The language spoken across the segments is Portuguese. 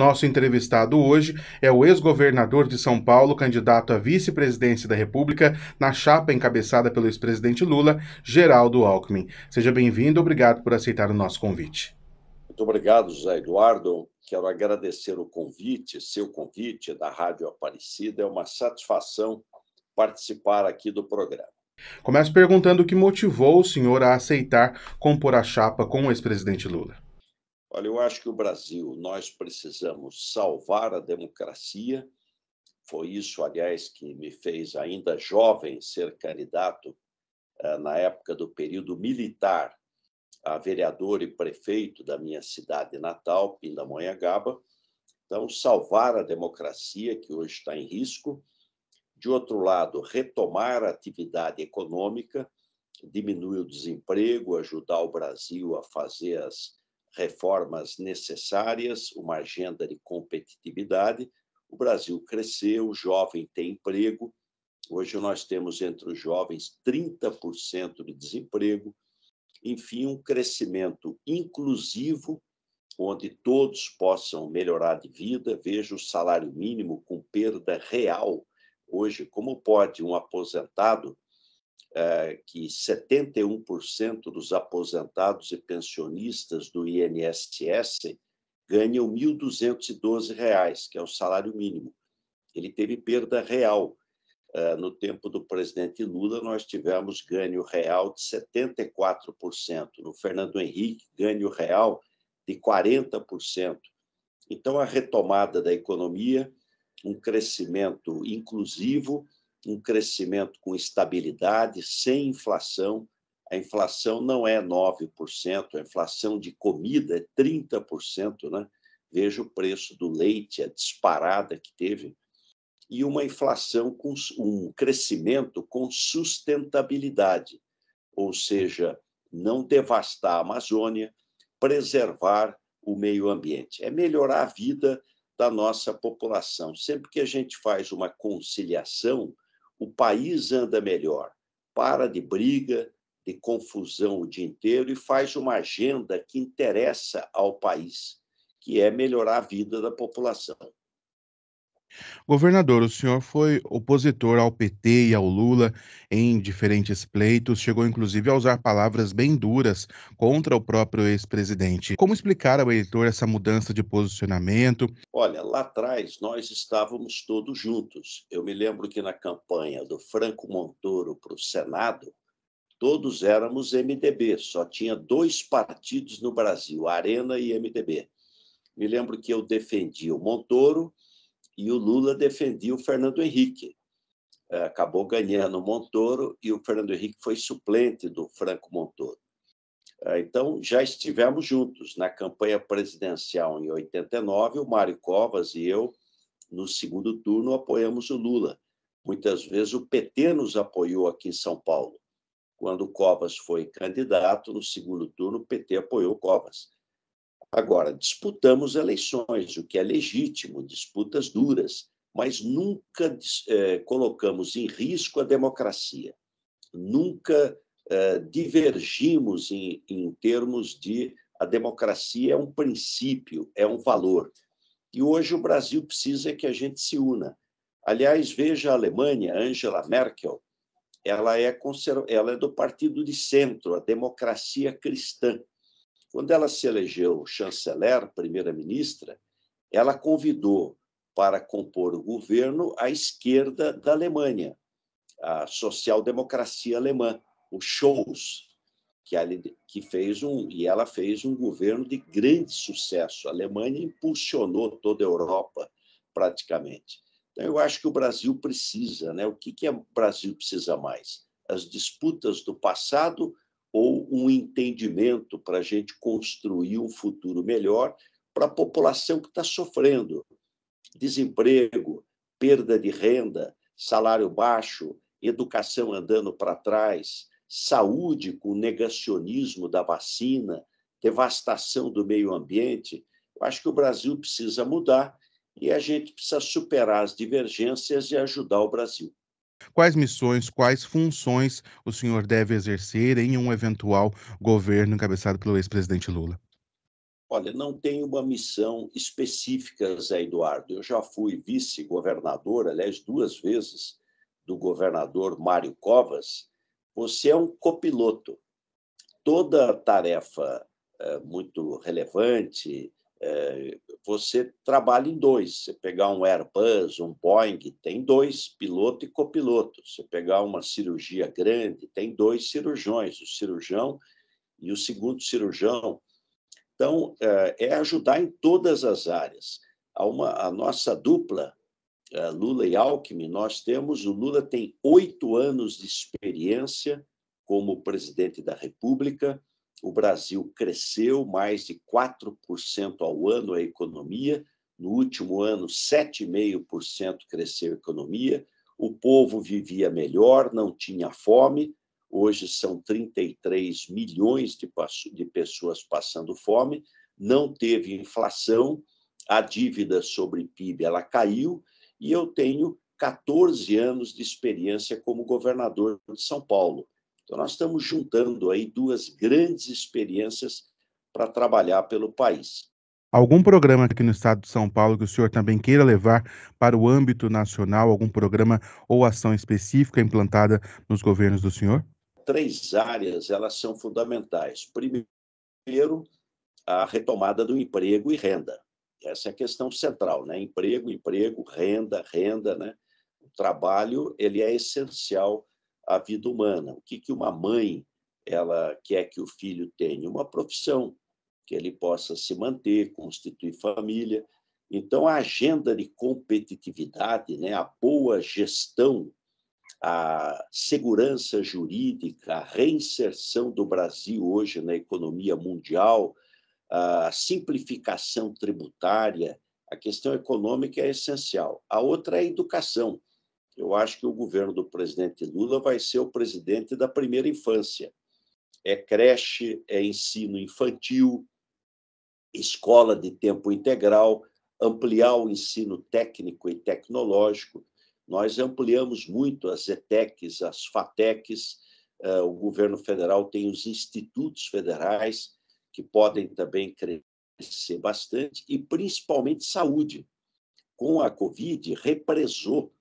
Nosso entrevistado hoje é o ex-governador de São Paulo, candidato à vice-presidência da República, na chapa encabeçada pelo ex-presidente Lula, Geraldo Alckmin. Seja bem-vindo, obrigado por aceitar o nosso convite. Muito obrigado, José Eduardo. Quero agradecer o convite, seu convite da Rádio Aparecida. É uma satisfação participar aqui do programa. Começo perguntando o que motivou o senhor a aceitar compor a chapa com o ex-presidente Lula. Olha, eu acho que o Brasil, nós precisamos salvar a democracia. Foi isso, aliás, que me fez, ainda jovem, ser candidato eh, na época do período militar a vereador e prefeito da minha cidade natal, Pindamonhangaba. Então, salvar a democracia, que hoje está em risco. De outro lado, retomar a atividade econômica, diminuir o desemprego, ajudar o Brasil a fazer as reformas necessárias, uma agenda de competitividade. O Brasil cresceu, o jovem tem emprego. Hoje nós temos entre os jovens 30% de desemprego. Enfim, um crescimento inclusivo, onde todos possam melhorar de vida. Veja o salário mínimo com perda real. Hoje, como pode um aposentado eh, que 71% dos aposentados e pensionistas do INSS ganham R$ 1.212, que é o salário mínimo. Ele teve perda real. Eh, no tempo do presidente Lula, nós tivemos ganho real de 74%. No Fernando Henrique, ganho real de 40%. Então, a retomada da economia, um crescimento inclusivo, um crescimento com estabilidade, sem inflação. A inflação não é 9%, a inflação de comida é 30%, né? Veja o preço do leite, a disparada que teve. E uma inflação com um crescimento com sustentabilidade, ou seja, não devastar a Amazônia, preservar o meio ambiente, é melhorar a vida da nossa população. Sempre que a gente faz uma conciliação, o país anda melhor, para de briga, de confusão o dia inteiro e faz uma agenda que interessa ao país, que é melhorar a vida da população. Governador, o senhor foi opositor ao PT e ao Lula em diferentes pleitos, chegou inclusive a usar palavras bem duras contra o próprio ex-presidente. Como explicar ao eleitor essa mudança de posicionamento? Olha, lá atrás nós estávamos todos juntos. Eu me lembro que na campanha do Franco Montoro para o Senado, todos éramos MDB, só tinha dois partidos no Brasil, Arena e MDB. Me lembro que eu defendi o Montoro e o Lula defendia o Fernando Henrique. É, acabou ganhando o Montoro e o Fernando Henrique foi suplente do Franco Montoro. É, então, já estivemos juntos na campanha presidencial em 89, o Mário Covas e eu, no segundo turno, apoiamos o Lula. Muitas vezes o PT nos apoiou aqui em São Paulo. Quando o Covas foi candidato, no segundo turno, o PT apoiou o Covas. Agora, disputamos eleições, o que é legítimo, disputas duras, mas nunca eh, colocamos em risco a democracia, nunca eh, divergimos em, em termos de a democracia é um princípio, é um valor. E hoje o Brasil precisa que a gente se una. Aliás, veja a Alemanha, Angela Merkel, ela é, conserv... ela é do partido de centro, a democracia cristã. Quando ela se elegeu chanceler, primeira-ministra, ela convidou para compor o governo a esquerda da Alemanha, a social-democracia alemã, o Scholz, que, que fez um e ela fez um governo de grande sucesso. A Alemanha impulsionou toda a Europa praticamente. Então eu acho que o Brasil precisa, né? O que que o é Brasil precisa mais? As disputas do passado ou um entendimento para a gente construir um futuro melhor para a população que está sofrendo desemprego, perda de renda, salário baixo, educação andando para trás, saúde com negacionismo da vacina, devastação do meio ambiente. Eu acho que o Brasil precisa mudar e a gente precisa superar as divergências e ajudar o Brasil. Quais missões, quais funções o senhor deve exercer em um eventual governo encabeçado pelo ex-presidente Lula? Olha, não tem uma missão específica, Zé Eduardo. Eu já fui vice-governador, aliás, duas vezes, do governador Mário Covas. Você é um copiloto. Toda tarefa é, muito relevante, você trabalha em dois. Você pegar um Airbus, um Boeing, tem dois, piloto e copiloto. Você pegar uma cirurgia grande, tem dois cirurgiões, o cirurgião e o segundo cirurgião. Então, eh, é ajudar em todas as áreas. A, uma, a nossa dupla, eh, Lula e Alckmin, nós temos, o Lula tem oito anos de experiência como presidente da República, o Brasil cresceu mais de 4% ao ano a economia, no último ano, 7,5% cresceu a economia, o povo vivia melhor, não tinha fome, hoje são 33 milhões de, pessoas passando fome, não teve inflação, a dívida sobre PIB ela caiu, e eu tenho 14 anos de experiência como governador de São Paulo. Então, nós estamos juntando aí duas grandes experiências para trabalhar pelo país. Algum programa aqui no estado de São Paulo que o senhor também queira levar para o âmbito nacional, algum programa ou ação específica implantada nos governos do senhor? Três áreas, elas são fundamentais. Primeiro, a retomada do emprego e renda. Essa é a questão central, né? Emprego, emprego, renda, renda, né? O trabalho, ele é essencial a vida humana. O que, que uma mãe ela quer que o filho tenha? Uma profissão, que ele possa se manter, constituir família. Então, a agenda de competitividade, né, a boa gestão, a segurança jurídica, a reinserção do Brasil hoje na economia mundial, a simplificação tributária, a questão econômica é essencial. A outra é a educação. Eu acho que o governo do presidente Lula vai ser o presidente da primeira infância. É creche, é ensino infantil, escola de tempo integral, ampliar o ensino técnico e tecnológico. Nós ampliamos muito as ETECs, as FATECs. Eh, o governo federal tem os institutos federais, que podem também crescer bastante, e principalmente saúde. Com a Covid, represou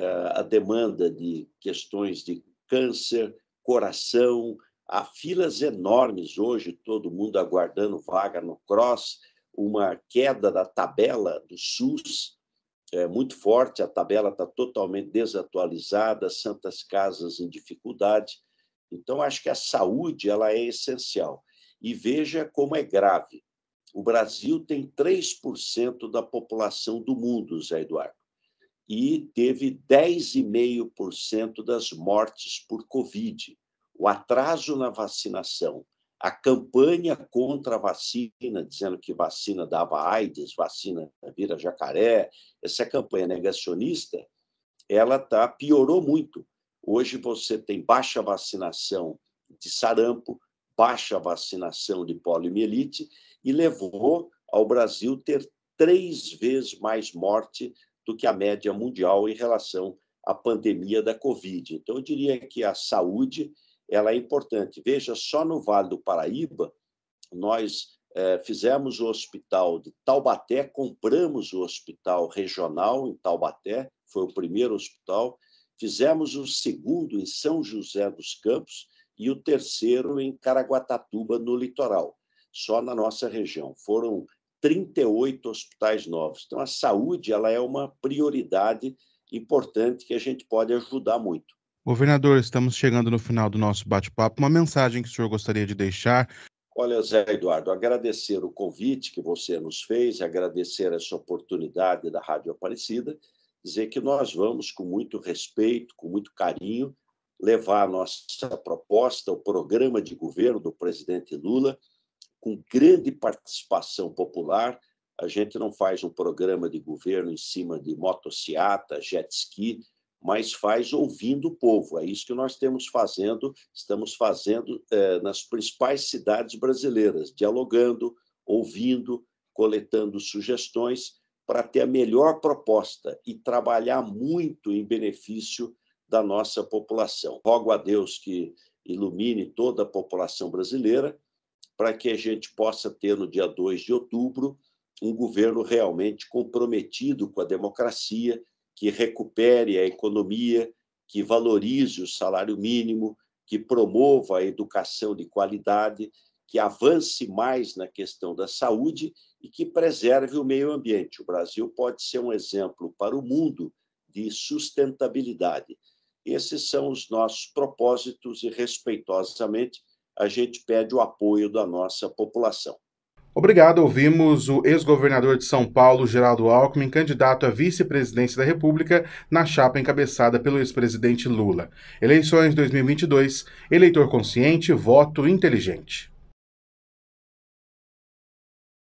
eh, a demanda de questões de câncer, coração, há filas enormes hoje, todo mundo aguardando vaga no cross, uma queda da tabela do SUS é muito forte, a tabela está totalmente desatualizada, santas casas em dificuldade. Então, acho que a saúde ela é essencial. E veja como é grave. O Brasil tem 3% da população do mundo, Zé Eduardo e teve 10,5% das mortes por Covid. O atraso na vacinação, a campanha contra a vacina, dizendo que vacina dava AIDS, vacina vira jacaré, essa campanha negacionista, ela tá, piorou muito. Hoje você tem baixa vacinação de sarampo, baixa vacinação de poliomielite e levou ao Brasil ter três vezes mais morte do que a média mundial em relação à pandemia da Covid. Então, eu diria que a saúde ela é importante. Veja, só no Vale do Paraíba, nós é, fizemos o hospital de Taubaté, compramos o hospital regional em Taubaté, foi o primeiro hospital, fizemos o segundo em São José dos Campos e o terceiro em Caraguatatuba, no litoral, só na nossa região. Foram 38 hospitais novos. Então, a saúde ela é uma prioridade importante que a gente pode ajudar muito. Governador, estamos chegando no final do nosso bate-papo. Uma mensagem que o senhor gostaria de deixar? Olha, Zé Eduardo, agradecer o convite que você nos fez, agradecer essa oportunidade da Rádio Aparecida, dizer que nós vamos, com muito respeito, com muito carinho, levar a nossa proposta, o programa de governo do presidente Lula com grande participação popular. A gente não faz um programa de governo em cima de motocicleta, jet ski, mas faz ouvindo o povo. É isso que nós temos fazendo, estamos fazendo é, nas principais cidades brasileiras, dialogando, ouvindo, coletando sugestões para ter a melhor proposta e trabalhar muito em benefício da nossa população. Rogo a Deus que ilumine toda a população brasileira para que a gente possa ter, no dia 2 de outubro, um governo realmente comprometido com a democracia, que recupere a economia, que valorize o salário mínimo, que promova a educação de qualidade, que avance mais na questão da saúde e que preserve o meio ambiente. O Brasil pode ser um exemplo para o mundo de sustentabilidade. Esses são os nossos propósitos e, respeitosamente, a gente pede o apoio da nossa população. Obrigado. Ouvimos o ex-governador de São Paulo, Geraldo Alckmin, candidato à vice-presidência da República, na chapa encabeçada pelo ex-presidente Lula. Eleições 2022. Eleitor consciente, voto inteligente.